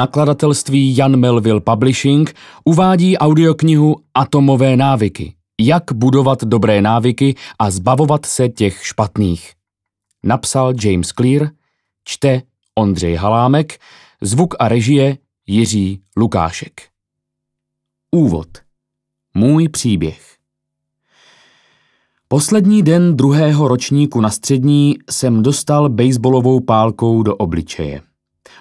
nakladatelství Jan Melville Publishing uvádí audioknihu Atomové návyky. Jak budovat dobré návyky a zbavovat se těch špatných. Napsal James Clear, čte Ondřej Halámek, zvuk a režie Jiří Lukášek. Úvod. Můj příběh. Poslední den druhého ročníku na střední jsem dostal baseballovou pálkou do obličeje.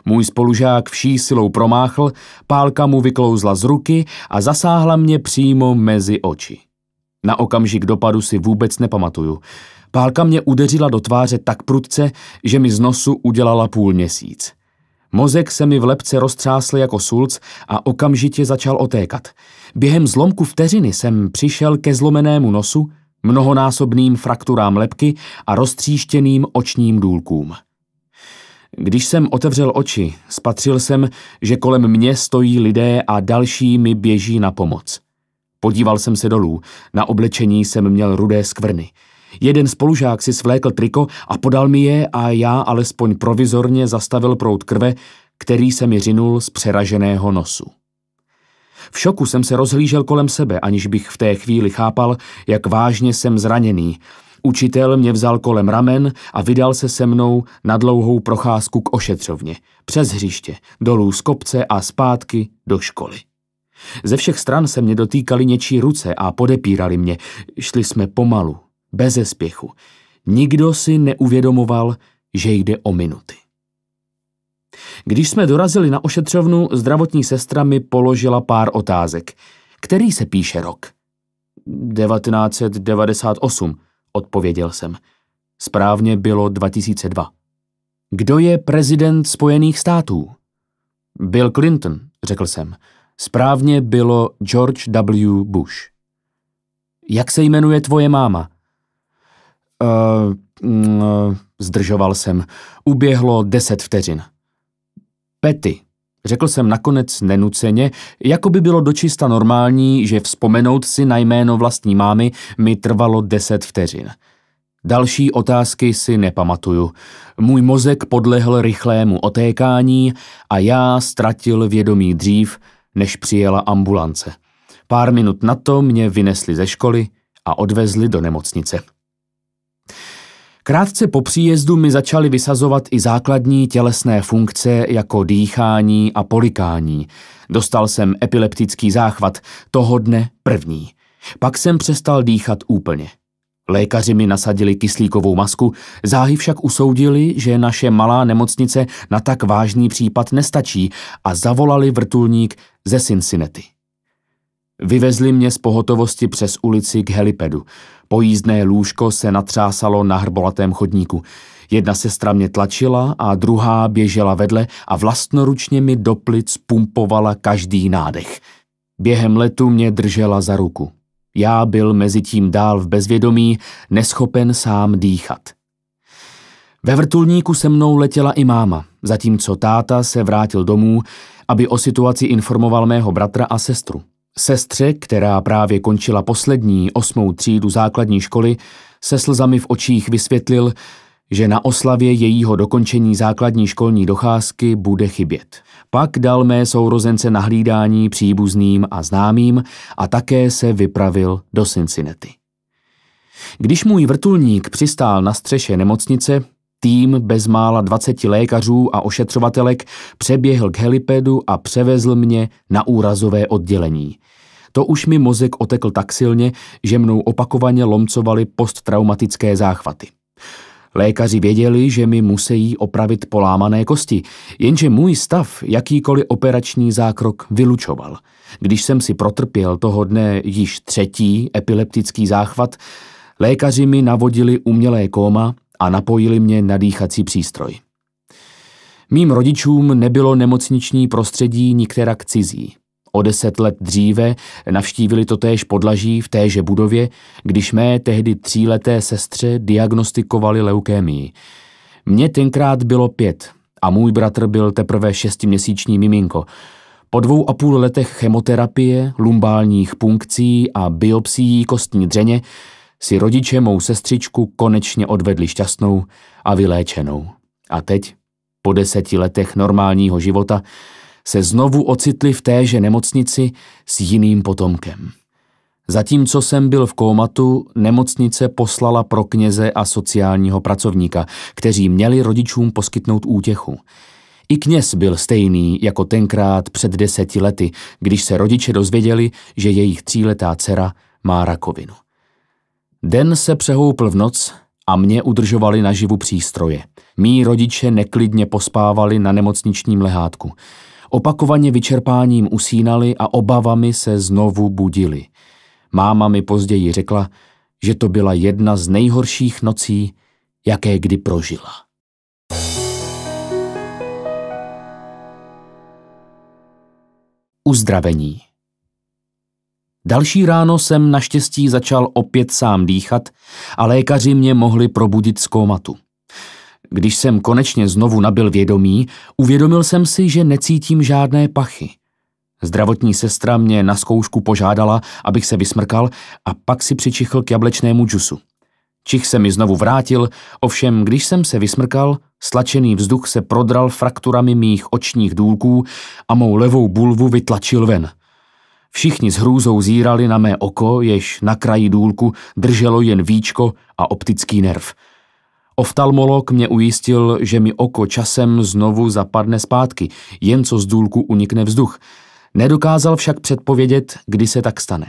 Můj spolužák vší silou promáchl, pálka mu vyklouzla z ruky a zasáhla mě přímo mezi oči. Na okamžik dopadu si vůbec nepamatuju. Pálka mě udeřila do tváře tak prudce, že mi z nosu udělala půl měsíc. Mozek se mi v lepce roztřásl jako sulc a okamžitě začal otékat. Během zlomku vteřiny jsem přišel ke zlomenému nosu, mnohonásobným frakturám lepky a roztříštěným očním důlkům. Když jsem otevřel oči, spatřil jsem, že kolem mě stojí lidé a další mi běží na pomoc. Podíval jsem se dolů, na oblečení jsem měl rudé skvrny. Jeden spolužák si svlékl triko a podal mi je a já alespoň provizorně zastavil proud krve, který se mi řinul z přeraženého nosu. V šoku jsem se rozhlížel kolem sebe, aniž bych v té chvíli chápal, jak vážně jsem zraněný – Učitel mě vzal kolem ramen a vydal se se mnou na dlouhou procházku k ošetřovně, přes hřiště, dolů z kopce a zpátky do školy. Ze všech stran se mě dotýkali něčí ruce a podepírali mě. Šli jsme pomalu, bez spěchu. Nikdo si neuvědomoval, že jde o minuty. Když jsme dorazili na ošetřovnu, zdravotní sestra mi položila pár otázek. Který se píše rok? 1998 odpověděl jsem. Správně bylo 2002. Kdo je prezident Spojených států? Bill Clinton, řekl jsem. Správně bylo George W. Bush. Jak se jmenuje tvoje máma? Uh, uh, zdržoval jsem. Uběhlo deset vteřin. Petty, Řekl jsem nakonec nenuceně, jako by bylo dočista normální, že vzpomenout si na jméno vlastní mámy mi trvalo deset vteřin. Další otázky si nepamatuju. Můj mozek podlehl rychlému otékání a já ztratil vědomí dřív, než přijela ambulance. Pár minut na to mě vynesli ze školy a odvezli do nemocnice. Krátce po příjezdu mi začaly vysazovat i základní tělesné funkce jako dýchání a polikání. Dostal jsem epileptický záchvat, toho dne první. Pak jsem přestal dýchat úplně. Lékaři mi nasadili kyslíkovou masku, záhy však usoudili, že naše malá nemocnice na tak vážný případ nestačí a zavolali vrtulník ze Cincinnati. Vyvezli mě z pohotovosti přes ulici k helipedu. Pojízdné lůžko se natřásalo na hrbolatém chodníku. Jedna sestra mě tlačila a druhá běžela vedle a vlastnoručně mi do plic pumpovala každý nádech. Během letu mě držela za ruku. Já byl mezi tím dál v bezvědomí, neschopen sám dýchat. Ve vrtulníku se mnou letěla i máma, zatímco táta se vrátil domů, aby o situaci informoval mého bratra a sestru. Sestře, která právě končila poslední osmou třídu základní školy, se slzami v očích vysvětlil, že na oslavě jejího dokončení základní školní docházky bude chybět. Pak dal mé sourozence nahlídání příbuzným a známým a také se vypravil do Cincinnati. Když můj vrtulník přistál na střeše nemocnice, Tým bezmála 20 lékařů a ošetřovatelek přeběhl k helipedu a převezl mě na úrazové oddělení. To už mi mozek otekl tak silně, že mnou opakovaně lomcovali posttraumatické záchvaty. Lékaři věděli, že mi musí opravit polámané kosti, jenže můj stav jakýkoliv operační zákrok vylučoval. Když jsem si protrpěl toho dne již třetí epileptický záchvat, lékaři mi navodili umělé kóma a napojili mě na dýchací přístroj. Mým rodičům nebylo nemocniční prostředí nikterak cizí. O deset let dříve navštívili totéž podlaží v téže budově, když mé tehdy tříleté sestře diagnostikovali leukémii. Mně tenkrát bylo pět a můj bratr byl teprve šestiměsíční miminko. Po dvou a půl letech chemoterapie, lumbálních punkcí a biopsií kostní dřeně si rodiče mou sestřičku konečně odvedli šťastnou a vyléčenou. A teď, po deseti letech normálního života, se znovu ocitli v téže nemocnici s jiným potomkem. Zatímco jsem byl v koumatu, nemocnice poslala pro kněze a sociálního pracovníka, kteří měli rodičům poskytnout útěchu. I kněz byl stejný jako tenkrát před deseti lety, když se rodiče dozvěděli, že jejich tříletá dcera má rakovinu. Den se přehoupl v noc a mě udržovali naživu přístroje. Mí rodiče neklidně pospávali na nemocničním lehátku. Opakovaně vyčerpáním usínali a obavami se znovu budili. Máma mi později řekla, že to byla jedna z nejhorších nocí, jaké kdy prožila. Uzdravení Další ráno jsem naštěstí začal opět sám dýchat a lékaři mě mohli probudit z kómatu. Když jsem konečně znovu nabil vědomí, uvědomil jsem si, že necítím žádné pachy. Zdravotní sestra mě na zkoušku požádala, abych se vysmrkal a pak si přičichl k jablečnému džusu. Čich se mi znovu vrátil, ovšem když jsem se vysmrkal, slačený vzduch se prodral frakturami mých očních důlků a mou levou bulvu vytlačil ven – Všichni s hrůzou zírali na mé oko, jež na kraji důlku drželo jen víčko a optický nerv. Oftalmolog mě ujistil, že mi oko časem znovu zapadne zpátky, jen co z důlku unikne vzduch. Nedokázal však předpovědět, kdy se tak stane.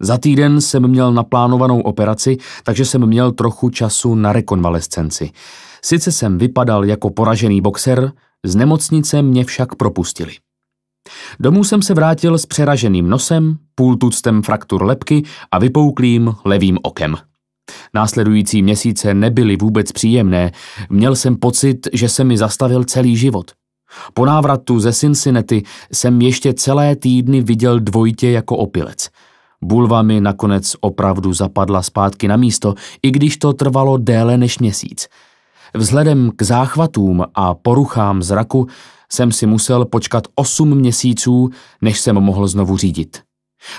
Za týden jsem měl naplánovanou operaci, takže jsem měl trochu času na rekonvalescenci. Sice jsem vypadal jako poražený boxer, z nemocnice mě však propustili. Domů jsem se vrátil s přeraženým nosem, půltuctem fraktur lepky a vypouklým levým okem. Následující měsíce nebyly vůbec příjemné, měl jsem pocit, že se mi zastavil celý život. Po návratu ze Cincinnati jsem ještě celé týdny viděl dvojitě jako opilec. Bulva mi nakonec opravdu zapadla zpátky na místo, i když to trvalo déle než měsíc – Vzhledem k záchvatům a poruchám zraku jsem si musel počkat 8 měsíců, než jsem mohl znovu řídit.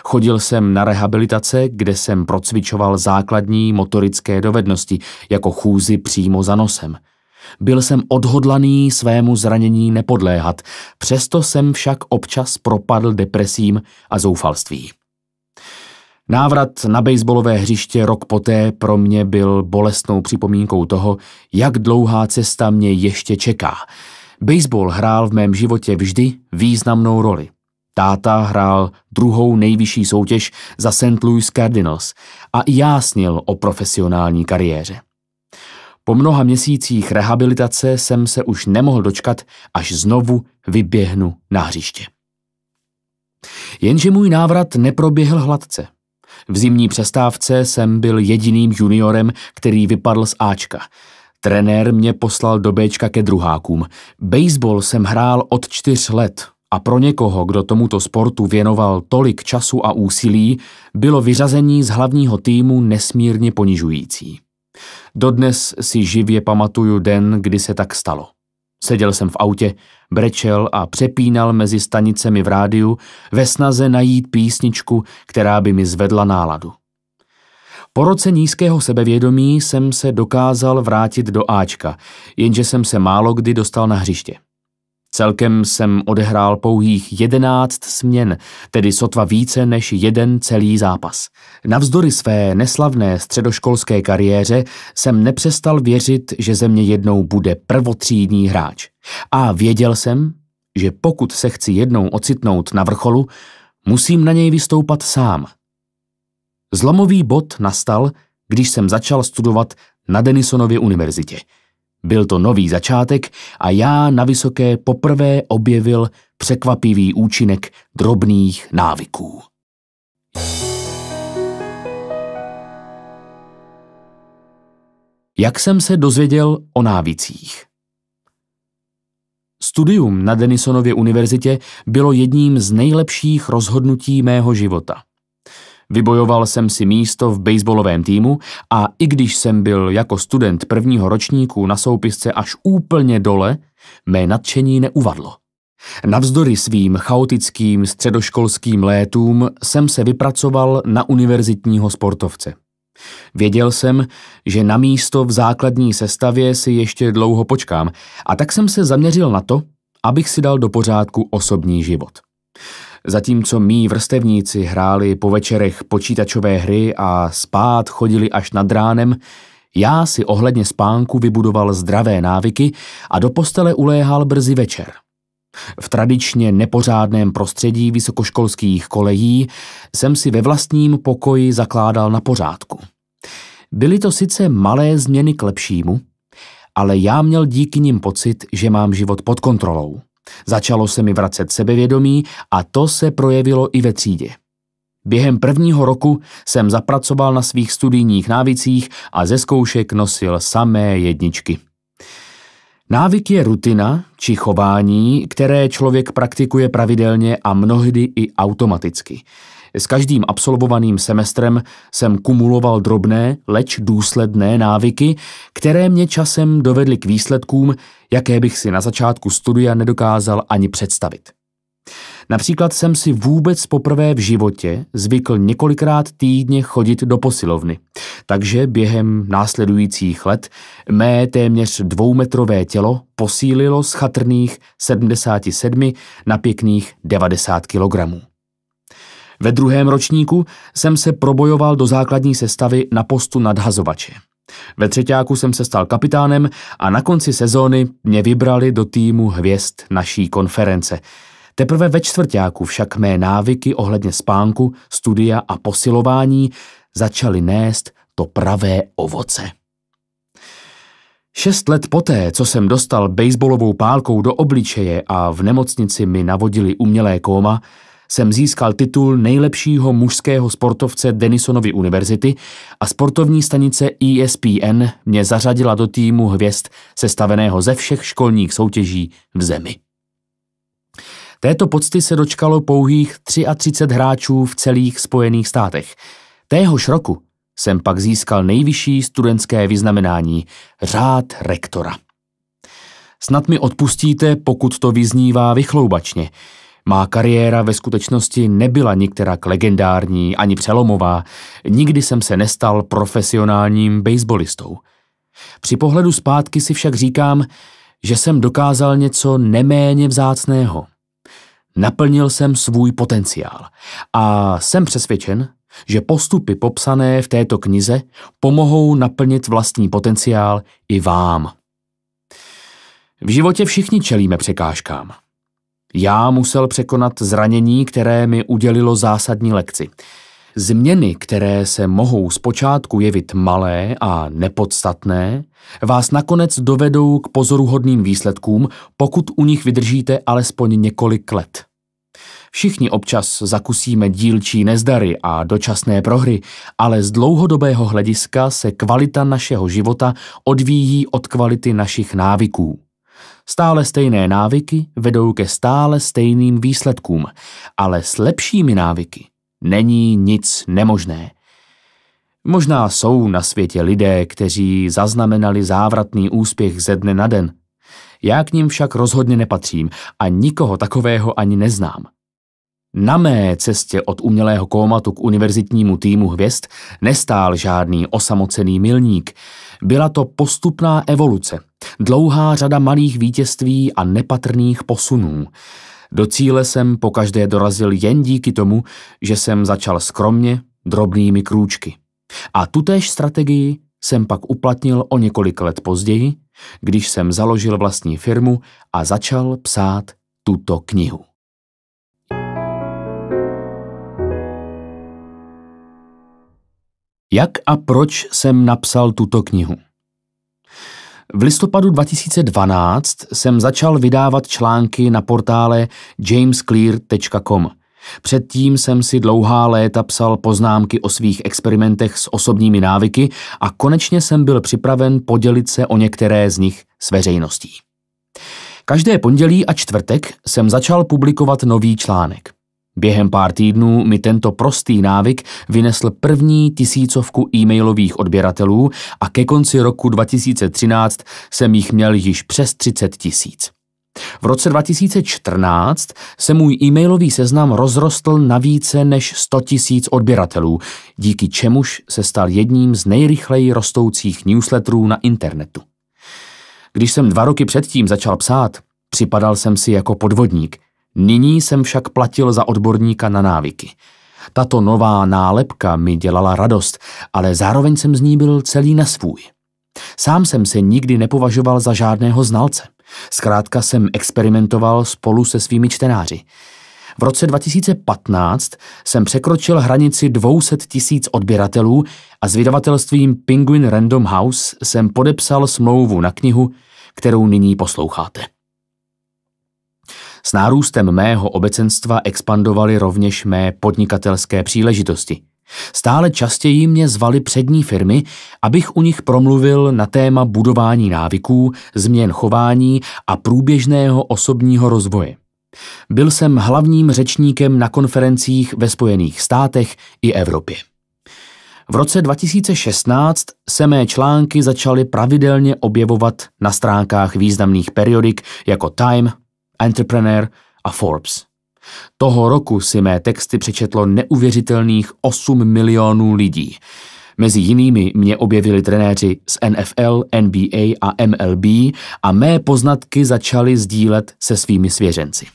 Chodil jsem na rehabilitace, kde jsem procvičoval základní motorické dovednosti, jako chůzi přímo za nosem. Byl jsem odhodlaný svému zranění nepodléhat, přesto jsem však občas propadl depresím a zoufalství. Návrat na baseballové hřiště rok poté pro mě byl bolestnou připomínkou toho, jak dlouhá cesta mě ještě čeká. Baseball hrál v mém životě vždy významnou roli. Táta hrál druhou nejvyšší soutěž za St. Louis Cardinals a i já snil o profesionální kariéře. Po mnoha měsících rehabilitace jsem se už nemohl dočkat, až znovu vyběhnu na hřiště. Jenže můj návrat neproběhl hladce – v zimní přestávce jsem byl jediným juniorem, který vypadl z Ačka. Trenér mě poslal do Bčka ke druhákům. Baseball jsem hrál od čtyř let a pro někoho, kdo tomuto sportu věnoval tolik času a úsilí, bylo vyřazení z hlavního týmu nesmírně ponižující. Dodnes si živě pamatuju den, kdy se tak stalo. Seděl jsem v autě, brečel a přepínal mezi stanicemi v rádiu ve snaze najít písničku, která by mi zvedla náladu. Po roce nízkého sebevědomí jsem se dokázal vrátit do Ačka, jenže jsem se málo kdy dostal na hřiště. Celkem jsem odehrál pouhých jedenáct směn, tedy sotva více než jeden celý zápas. Navzdory své neslavné středoškolské kariéře jsem nepřestal věřit, že ze mě jednou bude prvotřídní hráč. A věděl jsem, že pokud se chci jednou ocitnout na vrcholu, musím na něj vystoupat sám. Zlomový bod nastal, když jsem začal studovat na Denisonově univerzitě – byl to nový začátek a já na vysoké poprvé objevil překvapivý účinek drobných návyků. Jak jsem se dozvěděl o návicích? Studium na Denisonově univerzitě bylo jedním z nejlepších rozhodnutí mého života – Vybojoval jsem si místo v baseballovém týmu a i když jsem byl jako student prvního ročníku na soupisce až úplně dole, mé nadšení neuvadlo. Navzdory svým chaotickým středoškolským létům jsem se vypracoval na univerzitního sportovce. Věděl jsem, že na místo v základní sestavě si ještě dlouho počkám a tak jsem se zaměřil na to, abych si dal do pořádku osobní život. Zatímco mý vrstevníci hráli po večerech počítačové hry a spát chodili až nad ránem, já si ohledně spánku vybudoval zdravé návyky a do postele uléhal brzy večer. V tradičně nepořádném prostředí vysokoškolských kolejí jsem si ve vlastním pokoji zakládal na pořádku. Byly to sice malé změny k lepšímu, ale já měl díky nim pocit, že mám život pod kontrolou. Začalo se mi vracet sebevědomí a to se projevilo i ve třídě. Během prvního roku jsem zapracoval na svých studijních návicích a ze zkoušek nosil samé jedničky. Návyk je rutina či chování, které člověk praktikuje pravidelně a mnohdy i automaticky. S každým absolvovaným semestrem jsem kumuloval drobné, leč důsledné návyky, které mě časem dovedly k výsledkům, jaké bych si na začátku studia nedokázal ani představit. Například jsem si vůbec poprvé v životě zvykl několikrát týdně chodit do posilovny, takže během následujících let mé téměř dvoumetrové tělo posílilo z chatrných 77 na pěkných 90 kilogramů. Ve druhém ročníku jsem se probojoval do základní sestavy na postu nadhazovače. Ve třetíku jsem se stal kapitánem a na konci sezóny mě vybrali do týmu hvězd naší konference. Teprve ve čtvrtáku však mé návyky ohledně spánku, studia a posilování začaly nést to pravé ovoce. Šest let poté, co jsem dostal baseballovou pálkou do obličeje a v nemocnici mi navodili umělé kóma, jsem získal titul nejlepšího mužského sportovce Denisonovy univerzity a sportovní stanice ESPN mě zařadila do týmu hvězd sestaveného ze všech školních soutěží v zemi. Této pocty se dočkalo pouhých 33 hráčů v celých Spojených státech. Téhož roku jsem pak získal nejvyšší studentské vyznamenání řád rektora. Snad mi odpustíte, pokud to vyznívá vychloubačně – má kariéra ve skutečnosti nebyla nikterak legendární ani přelomová, nikdy jsem se nestal profesionálním baseballistou. Při pohledu zpátky si však říkám, že jsem dokázal něco neméně vzácného. Naplnil jsem svůj potenciál a jsem přesvědčen, že postupy popsané v této knize pomohou naplnit vlastní potenciál i vám. V životě všichni čelíme překážkám. Já musel překonat zranění, které mi udělilo zásadní lekci. Změny, které se mohou zpočátku jevit malé a nepodstatné, vás nakonec dovedou k pozoruhodným výsledkům, pokud u nich vydržíte alespoň několik let. Všichni občas zakusíme dílčí nezdary a dočasné prohry, ale z dlouhodobého hlediska se kvalita našeho života odvíjí od kvality našich návyků. Stále stejné návyky vedou ke stále stejným výsledkům, ale s lepšími návyky není nic nemožné. Možná jsou na světě lidé, kteří zaznamenali závratný úspěch ze dne na den. Já k ním však rozhodně nepatřím a nikoho takového ani neznám. Na mé cestě od umělého kómatu k univerzitnímu týmu hvězd nestál žádný osamocený milník. Byla to postupná evoluce, dlouhá řada malých vítězství a nepatrných posunů. Do cíle jsem pokaždé dorazil jen díky tomu, že jsem začal skromně, drobnými krůčky. A tutéž strategii jsem pak uplatnil o několik let později, když jsem založil vlastní firmu a začal psát tuto knihu. Jak a proč jsem napsal tuto knihu? V listopadu 2012 jsem začal vydávat články na portále jamesclear.com. Předtím jsem si dlouhá léta psal poznámky o svých experimentech s osobními návyky a konečně jsem byl připraven podělit se o některé z nich s veřejností. Každé pondělí a čtvrtek jsem začal publikovat nový článek. Během pár týdnů mi tento prostý návyk vynesl první tisícovku e-mailových odběratelů a ke konci roku 2013 jsem jich měl již přes 30 tisíc. V roce 2014 se můj e-mailový seznam rozrostl na více než 100 tisíc odběratelů, díky čemuž se stal jedním z nejrychleji rostoucích newsletterů na internetu. Když jsem dva roky předtím začal psát, připadal jsem si jako podvodník – Nyní jsem však platil za odborníka na návyky. Tato nová nálepka mi dělala radost, ale zároveň jsem z ní byl celý na svůj. Sám jsem se nikdy nepovažoval za žádného znalce. Zkrátka jsem experimentoval spolu se svými čtenáři. V roce 2015 jsem překročil hranici 200 tisíc odběratelů a s vydavatelstvím Penguin Random House jsem podepsal smlouvu na knihu, kterou nyní posloucháte. S nárůstem mého obecenstva expandovaly rovněž mé podnikatelské příležitosti. Stále častěji mě zvali přední firmy, abych u nich promluvil na téma budování návyků, změn chování a průběžného osobního rozvoje. Byl jsem hlavním řečníkem na konferencích ve Spojených státech i Evropě. V roce 2016 se mé články začaly pravidelně objevovat na stránkách významných periodik jako Time, Entrepreneur a Forbes. Toho roku si mé texty přečetlo neuvěřitelných 8 milionů lidí. Mezi jinými mě objevili trenéři z NFL, NBA a MLB a mé poznatky začaly sdílet se svými svěřenci.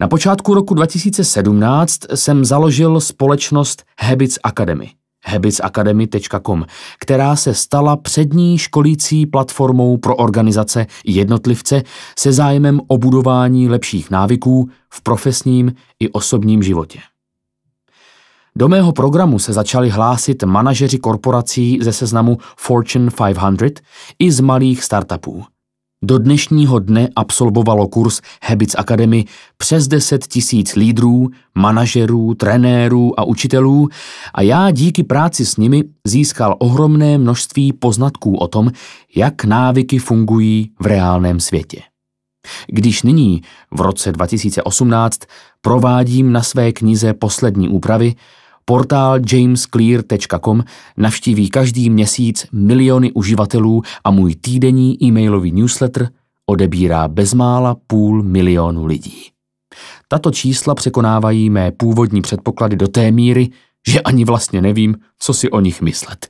Na počátku roku 2017 jsem založil společnost Habits Academy – habitsacademy.com, která se stala přední školící platformou pro organizace jednotlivce se zájmem o budování lepších návyků v profesním i osobním životě. Do mého programu se začali hlásit manažeři korporací ze seznamu Fortune 500 i z malých startupů, do dnešního dne absolvovalo kurz Habits Academy přes 10 tisíc lídrů, manažerů, trenérů a učitelů a já díky práci s nimi získal ohromné množství poznatků o tom, jak návyky fungují v reálném světě. Když nyní, v roce 2018, provádím na své knize poslední úpravy, Portál jamesclear.com navštíví každý měsíc miliony uživatelů a můj týdenní e-mailový newsletter odebírá bezmála půl milionu lidí. Tato čísla překonávají mé původní předpoklady do té míry, že ani vlastně nevím, co si o nich myslet.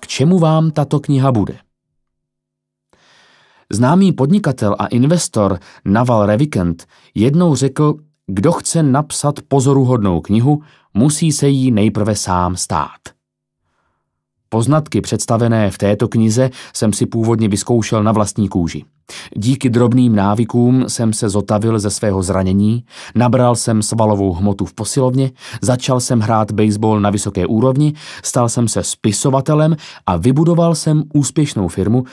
K čemu vám tato kniha bude? Známý podnikatel a investor Naval Revikent jednou řekl, kdo chce napsat pozoruhodnou knihu, musí se jí nejprve sám stát. Poznatky představené v této knize jsem si původně vyzkoušel na vlastní kůži. Díky drobným návykům jsem se zotavil ze svého zranění, nabral jsem svalovou hmotu v posilovně, začal jsem hrát baseball na vysoké úrovni, stal jsem se spisovatelem a vybudoval jsem úspěšnou firmu,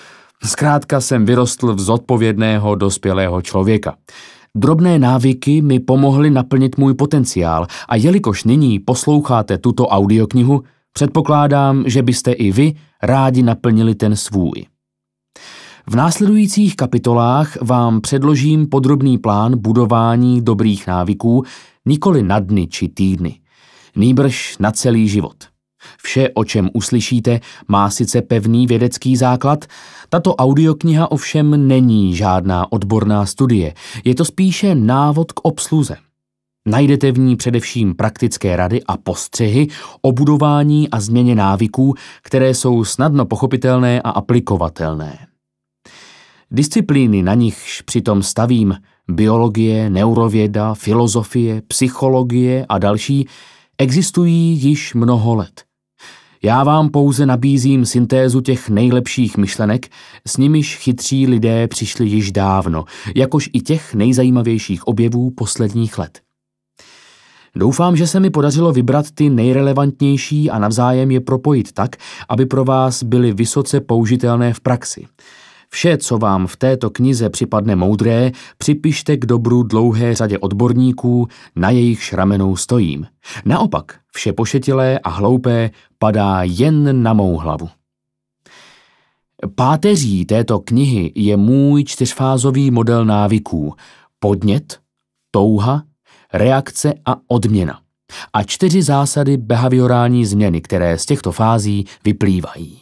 Zkrátka jsem vyrostl v zodpovědného dospělého člověka. Drobné návyky mi pomohly naplnit můj potenciál a jelikož nyní posloucháte tuto audioknihu, předpokládám, že byste i vy rádi naplnili ten svůj. V následujících kapitolách vám předložím podrobný plán budování dobrých návyků nikoli na dny či týdny, nýbrž na celý život. Vše, o čem uslyšíte, má sice pevný vědecký základ, tato audiokniha ovšem není žádná odborná studie, je to spíše návod k obsluze. Najdete v ní především praktické rady a postřehy o budování a změně návyků, které jsou snadno pochopitelné a aplikovatelné. Disciplíny, na nichž přitom stavím, biologie, neurověda, filozofie, psychologie a další, existují již mnoho let. Já vám pouze nabízím syntézu těch nejlepších myšlenek, s nimiž chytří lidé přišli již dávno, jakož i těch nejzajímavějších objevů posledních let. Doufám, že se mi podařilo vybrat ty nejrelevantnější a navzájem je propojit tak, aby pro vás byly vysoce použitelné v praxi. Vše, co vám v této knize připadne moudré, připište k dobru dlouhé řadě odborníků, na jejich šramenou stojím. Naopak, vše pošetilé a hloupé padá jen na mou hlavu. Páteří této knihy je můj čtyřfázový model návyků. Podnět, touha, reakce a odměna. A čtyři zásady behaviorální změny, které z těchto fází vyplývají.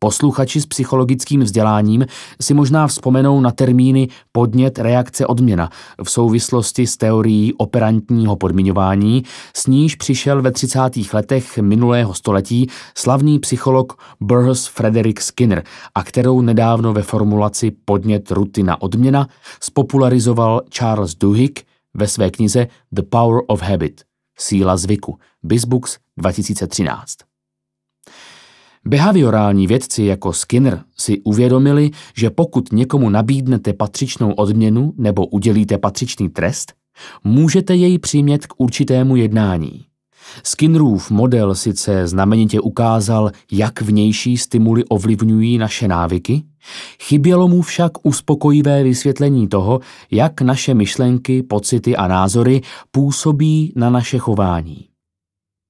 Posluchači s psychologickým vzděláním si možná vzpomenou na termíny podnět, reakce, odměna v souvislosti s teorií operantního podmiňování, s níž přišel ve 30. letech minulého století slavný psycholog Burhus Frederick Skinner a kterou nedávno ve formulaci podnět, rutina, odměna spopularizoval Charles Duhigg ve své knize The Power of Habit – Síla zvyku, Bizbooks 2013. Behaviorální vědci jako Skinner si uvědomili, že pokud někomu nabídnete patřičnou odměnu nebo udělíte patřičný trest, můžete jej přimět k určitému jednání. Skinnerův model sice znamenitě ukázal, jak vnější stimuly ovlivňují naše návyky, chybělo mu však uspokojivé vysvětlení toho, jak naše myšlenky, pocity a názory působí na naše chování.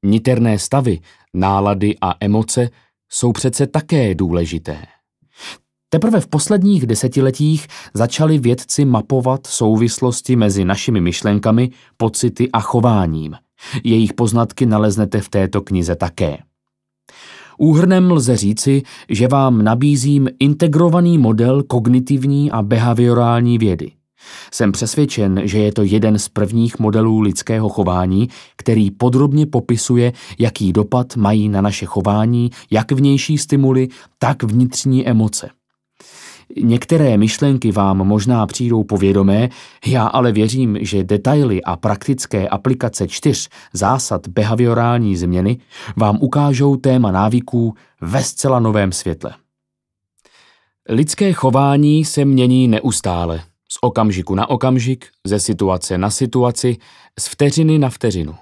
Niterné stavy, nálady a emoce – jsou přece také důležité. Teprve v posledních desetiletích začali vědci mapovat souvislosti mezi našimi myšlenkami, pocity a chováním. Jejich poznatky naleznete v této knize také. Úhrnem lze říci, že vám nabízím integrovaný model kognitivní a behaviorální vědy. Jsem přesvědčen, že je to jeden z prvních modelů lidského chování, který podrobně popisuje, jaký dopad mají na naše chování jak vnější stimuly, tak vnitřní emoce. Některé myšlenky vám možná přijdou povědomé, já ale věřím, že detaily a praktické aplikace čtyř zásad behaviorální změny vám ukážou téma návyků ve zcela novém světle. Lidské chování se mění neustále. Z okamžiku na okamžik, ze situace na situaci, z vteřiny na vteřinu.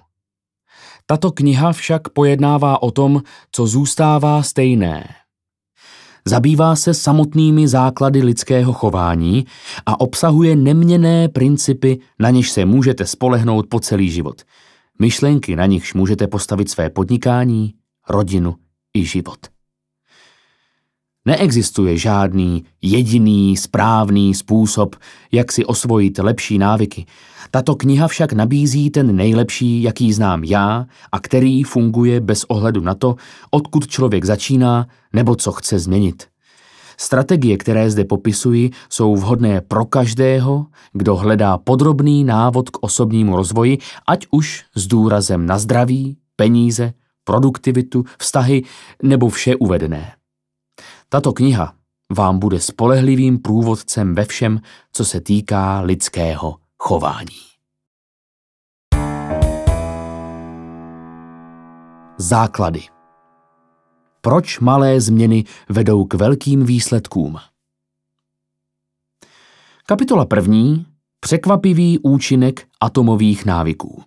Tato kniha však pojednává o tom, co zůstává stejné. Zabývá se samotnými základy lidského chování a obsahuje neměné principy, na něž se můžete spolehnout po celý život. Myšlenky, na nichž můžete postavit své podnikání, rodinu i život. Neexistuje žádný jediný správný způsob, jak si osvojit lepší návyky. Tato kniha však nabízí ten nejlepší, jaký znám já a který funguje bez ohledu na to, odkud člověk začíná nebo co chce změnit. Strategie, které zde popisuji, jsou vhodné pro každého, kdo hledá podrobný návod k osobnímu rozvoji, ať už s důrazem na zdraví, peníze, produktivitu, vztahy nebo vše uvedené. Tato kniha vám bude spolehlivým průvodcem ve všem, co se týká lidského chování. Základy Proč malé změny vedou k velkým výsledkům? Kapitola první Překvapivý účinek atomových návyků.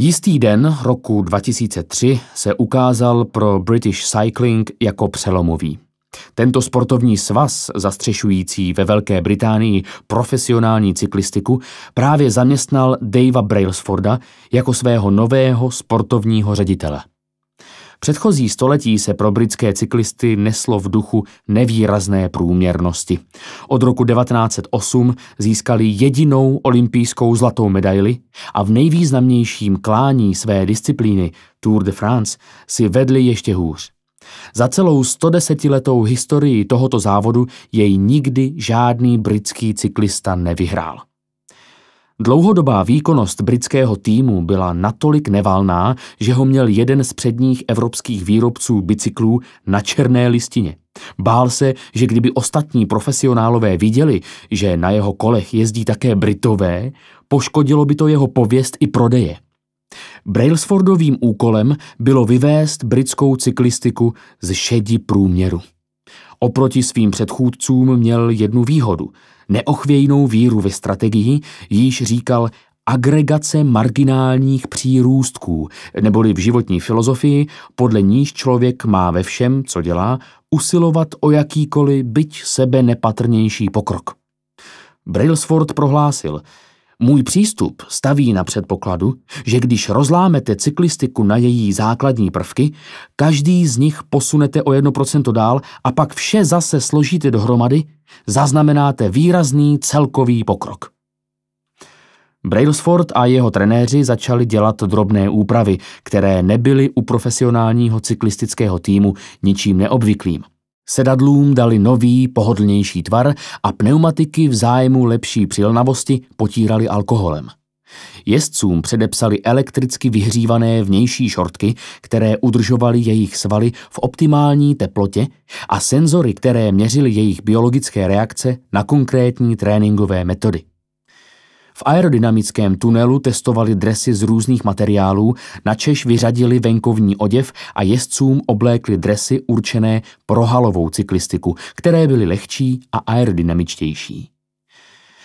Jistý den roku 2003 se ukázal pro British Cycling jako přelomový. Tento sportovní svaz, zastřešující ve Velké Británii profesionální cyklistiku, právě zaměstnal Davea Brailsforda jako svého nového sportovního ředitele. Předchozí století se pro britské cyklisty neslo v duchu nevýrazné průměrnosti. Od roku 1908 získali jedinou olympijskou zlatou medaili a v nejvýznamnějším klání své disciplíny Tour de France si vedli ještě hůř. Za celou 110-letou historii tohoto závodu jej nikdy žádný britský cyklista nevyhrál. Dlouhodobá výkonnost britského týmu byla natolik nevalná, že ho měl jeden z předních evropských výrobců bicyklů na černé listině. Bál se, že kdyby ostatní profesionálové viděli, že na jeho kolech jezdí také Britové, poškodilo by to jeho pověst i prodeje. Brailsfordovým úkolem bylo vyvést britskou cyklistiku z šedi průměru. Oproti svým předchůdcům měl jednu výhodu – neochvějnou víru ve strategii, již říkal agregace marginálních přírůstků, neboli v životní filozofii, podle níž člověk má ve všem, co dělá, usilovat o jakýkoliv byť sebe nepatrnější pokrok. Brailsford prohlásil – můj přístup staví na předpokladu, že když rozlámete cyklistiku na její základní prvky, každý z nich posunete o 1% dál a pak vše zase složíte dohromady, zaznamenáte výrazný celkový pokrok. Brailsford a jeho trenéři začali dělat drobné úpravy, které nebyly u profesionálního cyklistického týmu ničím neobvyklým – Sedadlům dali nový, pohodlnější tvar a pneumatiky v zájmu lepší přilnavosti potírali alkoholem. Jezdcům předepsali elektricky vyhřívané vnější šortky, které udržovaly jejich svaly v optimální teplotě a senzory, které měřily jejich biologické reakce na konkrétní tréninkové metody. V aerodynamickém tunelu testovali dresy z různých materiálů, na Češ vyřadili venkovní oděv a jezdcům oblékli dresy určené pro halovou cyklistiku, které byly lehčí a aerodynamičtější.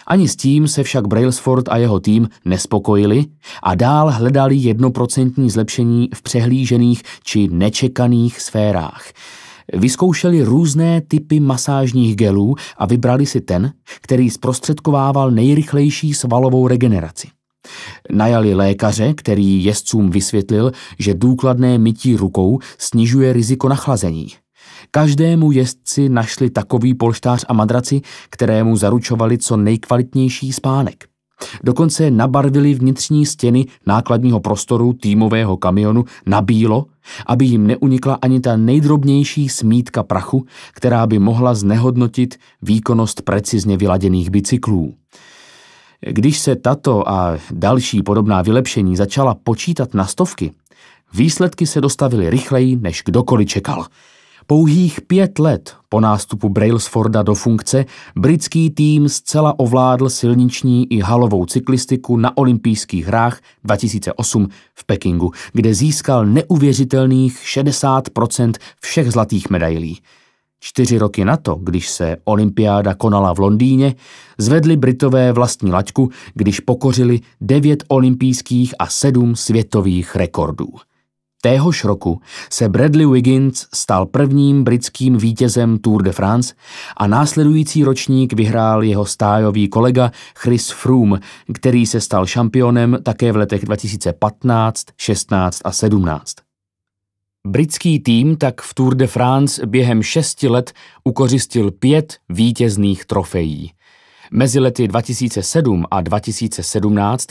Ani s tím se však Brailsford a jeho tým nespokojili a dál hledali jednoprocentní zlepšení v přehlížených či nečekaných sférách – Vyzkoušeli různé typy masážních gelů a vybrali si ten, který zprostředkovával nejrychlejší svalovou regeneraci. Najali lékaře, který jezdcům vysvětlil, že důkladné mytí rukou snižuje riziko nachlazení. Každému jezdci našli takový polštář a madraci, kterému zaručovali co nejkvalitnější spánek. Dokonce nabarvili vnitřní stěny nákladního prostoru týmového kamionu na bílo, aby jim neunikla ani ta nejdrobnější smítka prachu, která by mohla znehodnotit výkonnost precizně vyladěných bicyklů. Když se tato a další podobná vylepšení začala počítat na stovky, výsledky se dostavily rychleji, než kdokoliv čekal – Pouhých pět let po nástupu Brailsforda do funkce britský tým zcela ovládl silniční i halovou cyklistiku na olympijských hrách 2008 v Pekingu, kde získal neuvěřitelných 60% všech zlatých medailí. Čtyři roky na to, když se olympiáda konala v Londýně, zvedli Britové vlastní laťku, když pokořili devět olympijských a sedm světových rekordů. Téhož roku se Bradley Wiggins stal prvním britským vítězem Tour de France a následující ročník vyhrál jeho stájový kolega Chris Froome, který se stal šampionem také v letech 2015, 16 a 17. Britský tým tak v Tour de France během šesti let ukořistil pět vítězných trofejí – Mezi lety 2007 a 2017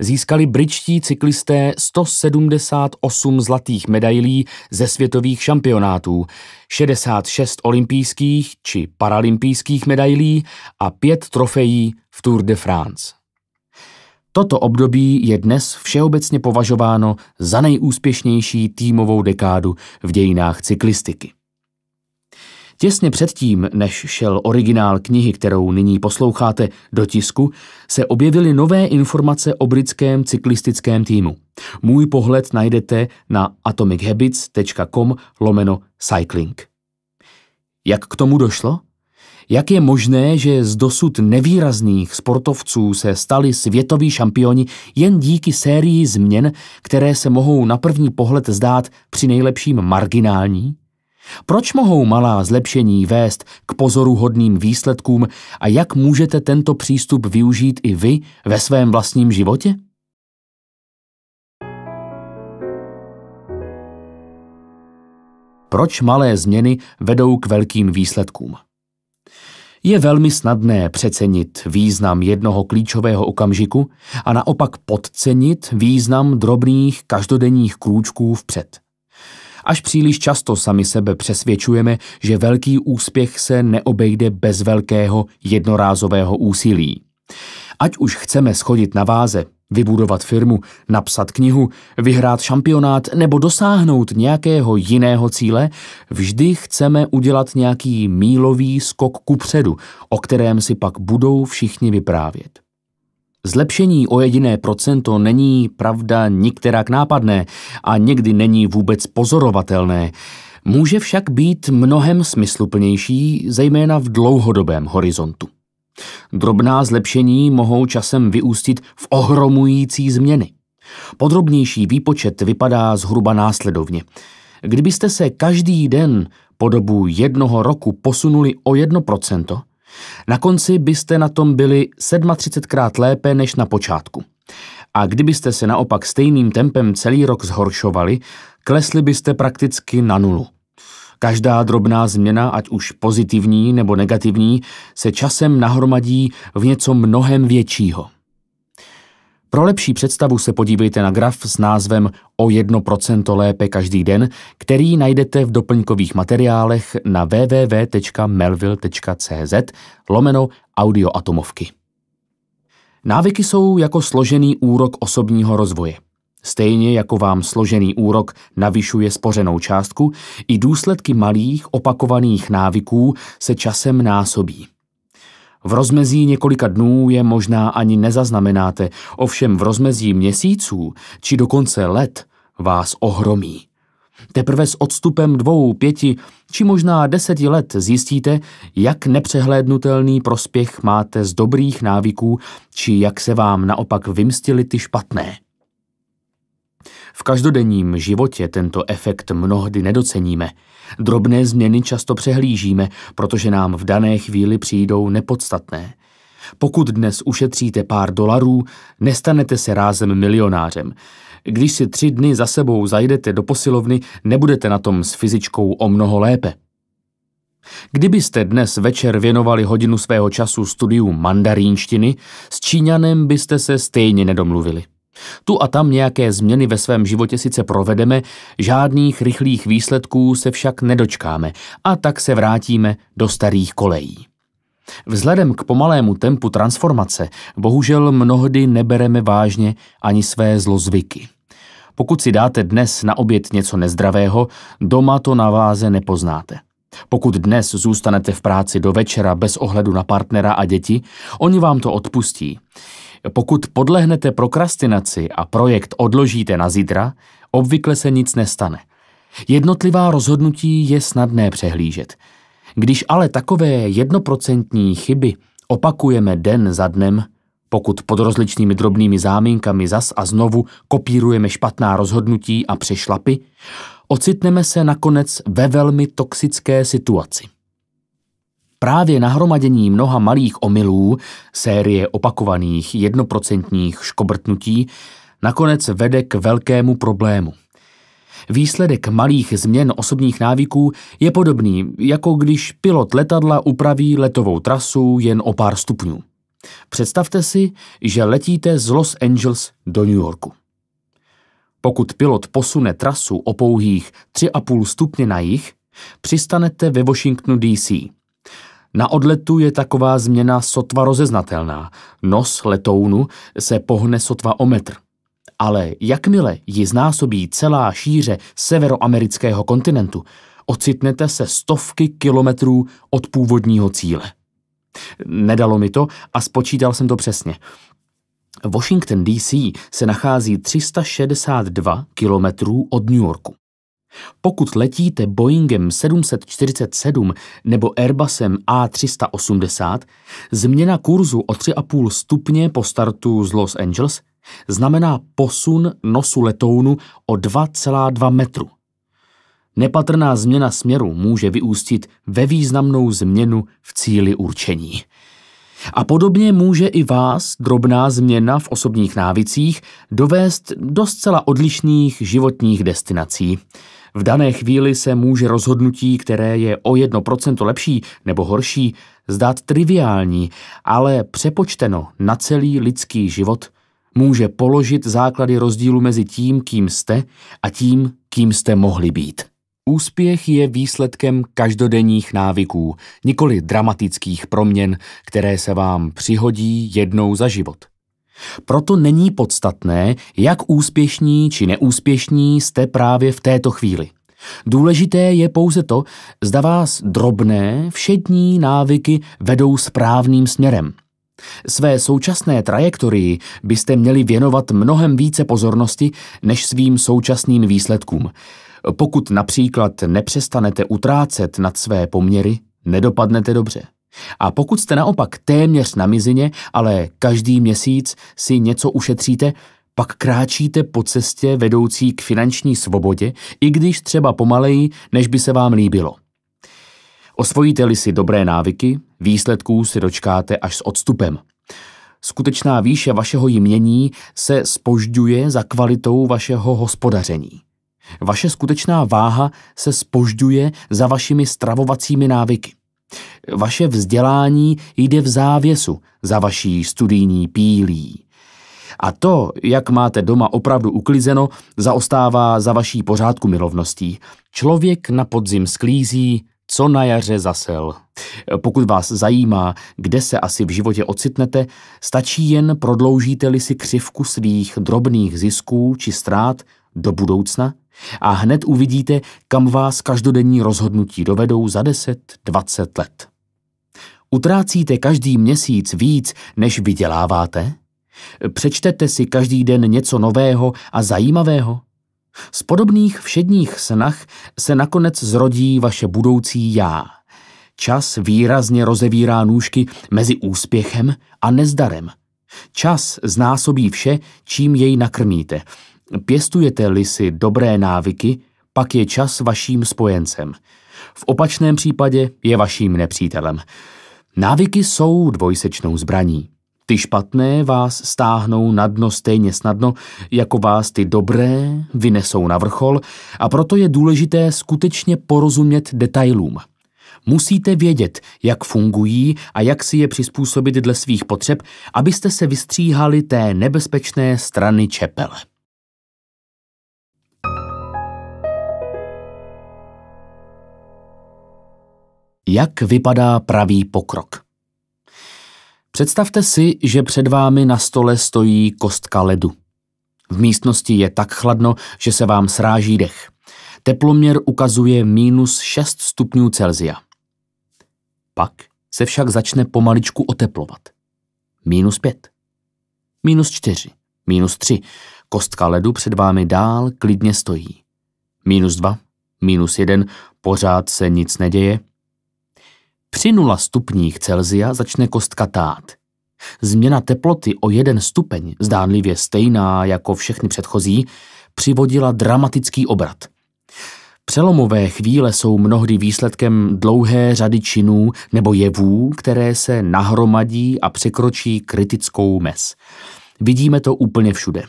získali britští cyklisté 178 zlatých medailí ze světových šampionátů, 66 olympijských či paralympijských medailí a 5 trofejí v Tour de France. Toto období je dnes všeobecně považováno za nejúspěšnější týmovou dekádu v dějinách cyklistiky. Těsně předtím, než šel originál knihy, kterou nyní posloucháte, do tisku, se objevily nové informace o britském cyklistickém týmu. Můj pohled najdete na atomichabits.com lomeno cycling. Jak k tomu došlo? Jak je možné, že z dosud nevýrazných sportovců se stali světoví šampioni jen díky sérii změn, které se mohou na první pohled zdát při nejlepším marginální? Proč mohou malá zlepšení vést k pozoruhodným výsledkům a jak můžete tento přístup využít i vy ve svém vlastním životě? Proč malé změny vedou k velkým výsledkům? Je velmi snadné přecenit význam jednoho klíčového okamžiku a naopak podcenit význam drobných každodenních krůčků vpřed. Až příliš často sami sebe přesvědčujeme, že velký úspěch se neobejde bez velkého jednorázového úsilí. Ať už chceme schodit na váze, vybudovat firmu, napsat knihu, vyhrát šampionát nebo dosáhnout nějakého jiného cíle, vždy chceme udělat nějaký mílový skok kupředu, o kterém si pak budou všichni vyprávět. Zlepšení o jediné procento není, pravda, nikterak nápadné a někdy není vůbec pozorovatelné. Může však být mnohem smysluplnější, zejména v dlouhodobém horizontu. Drobná zlepšení mohou časem vyústit v ohromující změny. Podrobnější výpočet vypadá zhruba následovně. Kdybyste se každý den po dobu jednoho roku posunuli o procento. Na konci byste na tom byli 37krát lépe než na počátku. A kdybyste se naopak stejným tempem celý rok zhoršovali, klesli byste prakticky na nulu. Každá drobná změna, ať už pozitivní nebo negativní, se časem nahromadí v něco mnohem většího. Pro lepší představu se podívejte na graf s názvem O 1% lépe každý den, který najdete v doplňkových materiálech na www.melville.cz lomeno audioatomovky. Návyky jsou jako složený úrok osobního rozvoje. Stejně jako vám složený úrok navyšuje spořenou částku, i důsledky malých opakovaných návyků se časem násobí. V rozmezí několika dnů je možná ani nezaznamenáte, ovšem v rozmezí měsíců či dokonce let vás ohromí. Teprve s odstupem dvou, pěti či možná deseti let zjistíte, jak nepřehlédnutelný prospěch máte z dobrých návyků, či jak se vám naopak vymstily ty špatné. V každodenním životě tento efekt mnohdy nedoceníme – Drobné změny často přehlížíme, protože nám v dané chvíli přijdou nepodstatné. Pokud dnes ušetříte pár dolarů, nestanete se rázem milionářem. Když si tři dny za sebou zajdete do posilovny, nebudete na tom s fyzičkou o mnoho lépe. Kdybyste dnes večer věnovali hodinu svého času studiu mandarínštiny, s Číňanem byste se stejně nedomluvili. Tu a tam nějaké změny ve svém životě sice provedeme, žádných rychlých výsledků se však nedočkáme a tak se vrátíme do starých kolejí. Vzhledem k pomalému tempu transformace bohužel mnohdy nebereme vážně ani své zlozvyky. Pokud si dáte dnes na oběd něco nezdravého, doma to na váze nepoznáte. Pokud dnes zůstanete v práci do večera bez ohledu na partnera a děti, oni vám to odpustí. Pokud podlehnete prokrastinaci a projekt odložíte na zítra, obvykle se nic nestane. Jednotlivá rozhodnutí je snadné přehlížet. Když ale takové jednoprocentní chyby opakujeme den za dnem, pokud pod rozličnými drobnými záminkami zas a znovu kopírujeme špatná rozhodnutí a přešlapy, ocitneme se nakonec ve velmi toxické situaci. Právě nahromadění mnoha malých omylů, série opakovaných jednoprocentních škobrtnutí, nakonec vede k velkému problému. Výsledek malých změn osobních návyků je podobný, jako když pilot letadla upraví letovou trasu jen o pár stupňů. Představte si, že letíte z Los Angeles do New Yorku. Pokud pilot posune trasu o pouhých 3,5 stupně na jih, přistanete ve Washingtonu DC – na odletu je taková změna sotva rozeznatelná. Nos letounu se pohne sotva o metr. Ale jakmile ji znásobí celá šíře severoamerického kontinentu, ocitnete se stovky kilometrů od původního cíle. Nedalo mi to a spočítal jsem to přesně. Washington DC se nachází 362 kilometrů od New Yorku. Pokud letíte Boeingem 747 nebo Airbusem A380, změna kurzu o 3,5 stupně po startu z Los Angeles znamená posun nosu letounu o 2,2 metru. Nepatrná změna směru může vyústit ve významnou změnu v cíli určení. A podobně může i vás drobná změna v osobních návicích dovést do zcela odlišných životních destinací. V dané chvíli se může rozhodnutí, které je o 1% lepší nebo horší, zdát triviální, ale přepočteno na celý lidský život může položit základy rozdílu mezi tím, kým jste a tím, kým jste mohli být. Úspěch je výsledkem každodenních návyků, nikoli dramatických proměn, které se vám přihodí jednou za život. Proto není podstatné, jak úspěšní či neúspěšní jste právě v této chvíli. Důležité je pouze to, zda vás drobné, všední návyky vedou správným směrem. Své současné trajektorii byste měli věnovat mnohem více pozornosti než svým současným výsledkům. Pokud například nepřestanete utrácet nad své poměry, nedopadnete dobře. A pokud jste naopak téměř na mizině, ale každý měsíc si něco ušetříte, pak kráčíte po cestě vedoucí k finanční svobodě, i když třeba pomaleji, než by se vám líbilo. Osvojíte-li si dobré návyky, výsledků si dočkáte až s odstupem. Skutečná výše vašeho jmění se spožďuje za kvalitou vašeho hospodaření. Vaše skutečná váha se spožďuje za vašimi stravovacími návyky. Vaše vzdělání jde v závěsu za vaší studijní pílí. A to, jak máte doma opravdu uklizeno, zaostává za vaší pořádku milovností. Člověk na podzim sklízí, co na jaře zasel. Pokud vás zajímá, kde se asi v životě ocitnete, stačí jen prodloužíte-li si křivku svých drobných zisků či ztrát do budoucna a hned uvidíte, kam vás každodenní rozhodnutí dovedou za 10-20 let. Utrácíte každý měsíc víc, než vyděláváte? Přečtete si každý den něco nového a zajímavého? Z podobných všedních snah se nakonec zrodí vaše budoucí já. Čas výrazně rozevírá nůžky mezi úspěchem a nezdarem. Čas znásobí vše, čím jej nakrmíte – Pěstujete-li si dobré návyky, pak je čas vaším spojencem. V opačném případě je vaším nepřítelem. Návyky jsou dvojsečnou zbraní. Ty špatné vás stáhnou na dno stejně snadno, jako vás ty dobré vynesou na vrchol a proto je důležité skutečně porozumět detailům. Musíte vědět, jak fungují a jak si je přizpůsobit dle svých potřeb, abyste se vystříhali té nebezpečné strany čepele. Jak vypadá pravý pokrok? Představte si, že před vámi na stole stojí kostka ledu. V místnosti je tak chladno, že se vám sráží dech. Teploměr ukazuje minus 6 stupňů Celzia. Pak se však začne pomaličku oteplovat. Minus 5. Minus 4. Minus 3. Kostka ledu před vámi dál klidně stojí. Minus 2. Minus 1. Pořád se nic neděje. Při 0 stupních Celzia začne kostka tát. Změna teploty o jeden stupeň, zdánlivě stejná jako všechny předchozí, přivodila dramatický obrat. Přelomové chvíle jsou mnohdy výsledkem dlouhé řady činů nebo jevů, které se nahromadí a překročí kritickou mez. Vidíme to úplně všude.